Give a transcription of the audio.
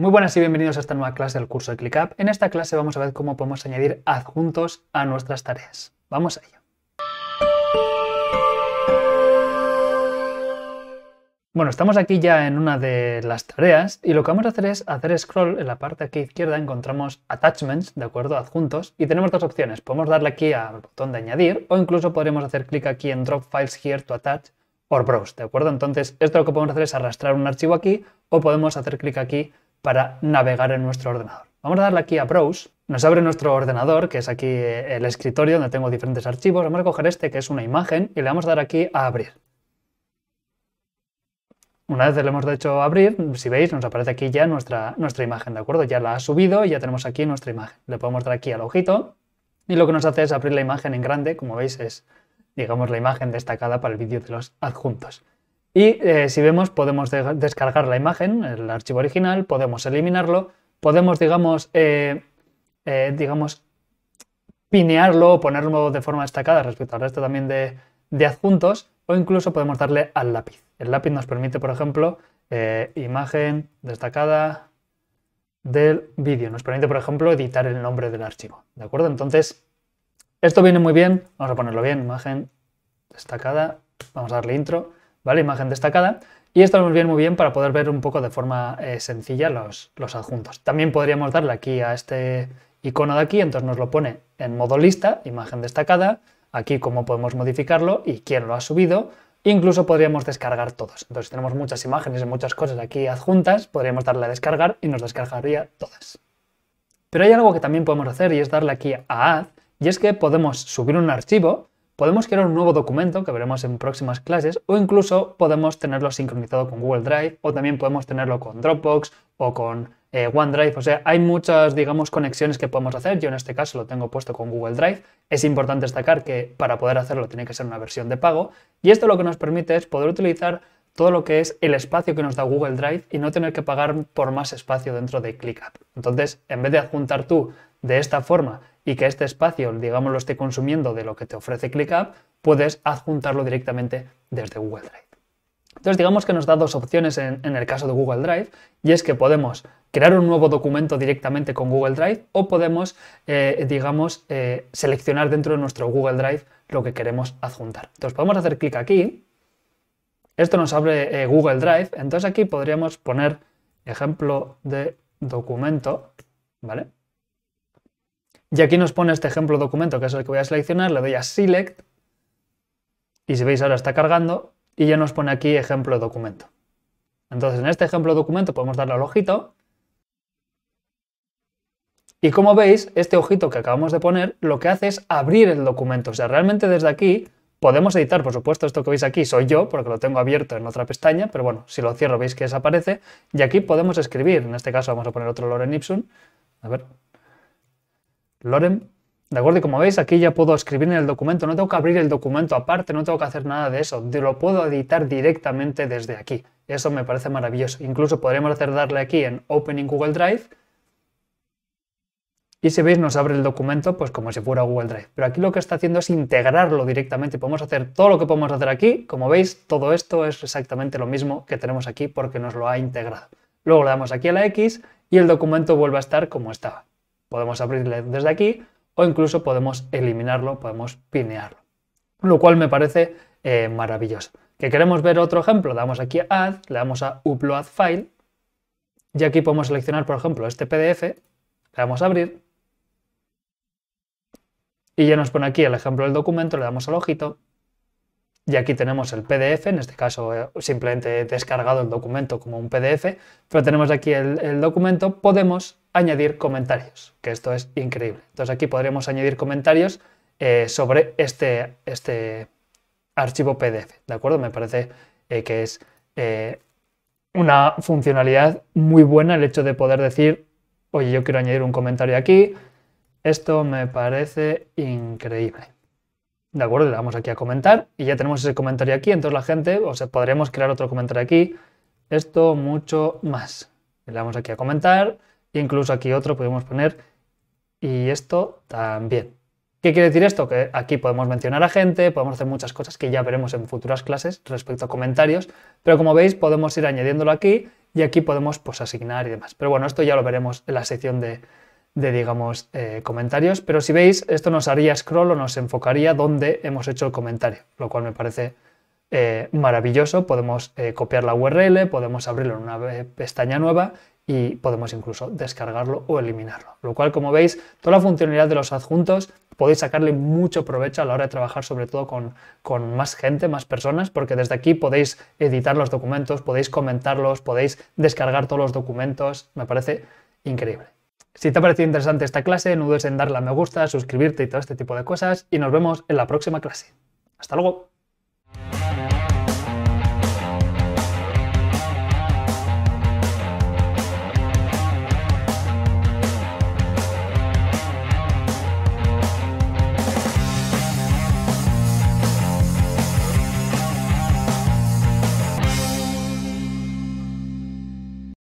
Muy buenas y bienvenidos a esta nueva clase del curso de ClickUp. En esta clase vamos a ver cómo podemos añadir adjuntos a nuestras tareas. Vamos a ello. Bueno, estamos aquí ya en una de las tareas y lo que vamos a hacer es hacer scroll en la parte aquí izquierda encontramos attachments, ¿de acuerdo? Adjuntos y tenemos dos opciones. Podemos darle aquí al botón de añadir o incluso podremos hacer clic aquí en drop files here to attach or browse, ¿de acuerdo? Entonces, esto lo que podemos hacer es arrastrar un archivo aquí o podemos hacer clic aquí para navegar en nuestro ordenador. Vamos a darle aquí a Browse. Nos abre nuestro ordenador, que es aquí el escritorio donde tengo diferentes archivos. Vamos a coger este, que es una imagen, y le vamos a dar aquí a abrir. Una vez le hemos hecho abrir, si veis, nos aparece aquí ya nuestra, nuestra imagen, ¿de acuerdo? Ya la ha subido y ya tenemos aquí nuestra imagen. Le podemos dar aquí al ojito y lo que nos hace es abrir la imagen en grande, como veis es, digamos, la imagen destacada para el vídeo de los adjuntos. Y eh, si vemos, podemos descargar la imagen, el archivo original, podemos eliminarlo, podemos, digamos, eh, eh, digamos, ponerlo de forma destacada respecto al resto también de, de, adjuntos, o incluso podemos darle al lápiz. El lápiz nos permite, por ejemplo, eh, imagen destacada del vídeo. Nos permite, por ejemplo, editar el nombre del archivo. ¿De acuerdo? Entonces, esto viene muy bien. Vamos a ponerlo bien. Imagen destacada. Vamos a darle intro. ¿vale? Imagen destacada. Y esto nos viene muy bien para poder ver un poco de forma eh, sencilla los, los, adjuntos. También podríamos darle aquí a este icono de aquí, entonces nos lo pone en modo lista, imagen destacada, aquí cómo podemos modificarlo y quién lo ha subido. Incluso podríamos descargar todos. Entonces si tenemos muchas imágenes y muchas cosas aquí adjuntas, podríamos darle a descargar y nos descargaría todas. Pero hay algo que también podemos hacer y es darle aquí a Add, y es que podemos subir un archivo Podemos crear un nuevo documento que veremos en próximas clases o incluso podemos tenerlo sincronizado con Google Drive o también podemos tenerlo con Dropbox o con eh, OneDrive. O sea, hay muchas, digamos, conexiones que podemos hacer. Yo en este caso lo tengo puesto con Google Drive. Es importante destacar que para poder hacerlo tiene que ser una versión de pago. Y esto lo que nos permite es poder utilizar todo lo que es el espacio que nos da Google Drive y no tener que pagar por más espacio dentro de ClickUp. Entonces, en vez de adjuntar tú de esta forma y que este espacio, digamos, lo esté consumiendo de lo que te ofrece ClickUp, puedes adjuntarlo directamente desde Google Drive. Entonces, digamos que nos da dos opciones en, el caso de Google Drive, y es que podemos crear un nuevo documento directamente con Google Drive o podemos, eh, digamos, eh, seleccionar dentro de nuestro Google Drive lo que queremos adjuntar. Entonces, podemos hacer clic aquí. Esto nos abre eh, Google Drive. Entonces, aquí podríamos poner ejemplo de documento, ¿vale? Y aquí nos pone este ejemplo documento, que es el que voy a seleccionar, le doy a Select, y si veis ahora está cargando, y ya nos pone aquí ejemplo documento. Entonces en este ejemplo documento podemos darle al ojito, y como veis, este ojito que acabamos de poner lo que hace es abrir el documento, o sea, realmente desde aquí podemos editar, por supuesto, esto que veis aquí soy yo, porque lo tengo abierto en otra pestaña, pero bueno, si lo cierro veis que desaparece, y aquí podemos escribir, en este caso vamos a poner otro Loren Ipsum, a ver, lorem. ¿De acuerdo? Y como veis, aquí ya puedo escribir en el documento. No tengo que abrir el documento aparte, no tengo que hacer nada de eso. Lo puedo editar directamente desde aquí. Eso me parece maravilloso. Incluso podríamos hacer darle aquí en opening Google Drive. Y si veis, nos abre el documento pues como si fuera Google Drive. Pero aquí lo que está haciendo es integrarlo directamente. Podemos hacer todo lo que podemos hacer aquí. Como veis, todo esto es exactamente lo mismo que tenemos aquí porque nos lo ha integrado. Luego le damos aquí a la X y el documento vuelve a estar como estaba. Podemos abrirle desde aquí o incluso podemos eliminarlo, podemos pinearlo. Lo cual me parece eh, maravilloso. ¿Que queremos ver otro ejemplo? Damos aquí a Add, le damos a Upload File y aquí podemos seleccionar, por ejemplo, este PDF, le damos a Abrir y ya nos pone aquí el ejemplo del documento, le damos al ojito y aquí tenemos el PDF, en este caso eh, simplemente he descargado el documento como un PDF, pero tenemos aquí el, el documento, podemos añadir comentarios, que esto es increíble. Entonces aquí podremos añadir comentarios eh, sobre este, este archivo PDF, ¿de acuerdo? Me parece eh, que es eh, una funcionalidad muy buena el hecho de poder decir, oye, yo quiero añadir un comentario aquí, esto me parece increíble. ¿De acuerdo? Le damos aquí a comentar y ya tenemos ese comentario aquí, entonces la gente, o sea, podremos crear otro comentario aquí, esto mucho más. Le damos aquí a comentar Incluso aquí otro podemos poner y esto también. ¿Qué quiere decir esto? Que aquí podemos mencionar a gente, podemos hacer muchas cosas que ya veremos en futuras clases respecto a comentarios, pero como veis podemos ir añadiéndolo aquí y aquí podemos pues, asignar y demás. Pero bueno, esto ya lo veremos en la sección de, digamos, eh, comentarios, pero si veis, esto nos haría scroll o nos enfocaría donde hemos hecho el comentario, lo cual me parece eh, maravilloso. Podemos eh, copiar la URL, podemos abrirlo en una pestaña nueva y podemos incluso descargarlo o eliminarlo. Lo cual, como veis, toda la funcionalidad de los adjuntos podéis sacarle mucho provecho a la hora de trabajar sobre todo con, con, más gente, más personas, porque desde aquí podéis editar los documentos, podéis comentarlos, podéis descargar todos los documentos, me parece increíble. Si te ha parecido interesante esta clase, no dudes en darle a me gusta, suscribirte y todo este tipo de cosas, y nos vemos en la próxima clase. Hasta luego.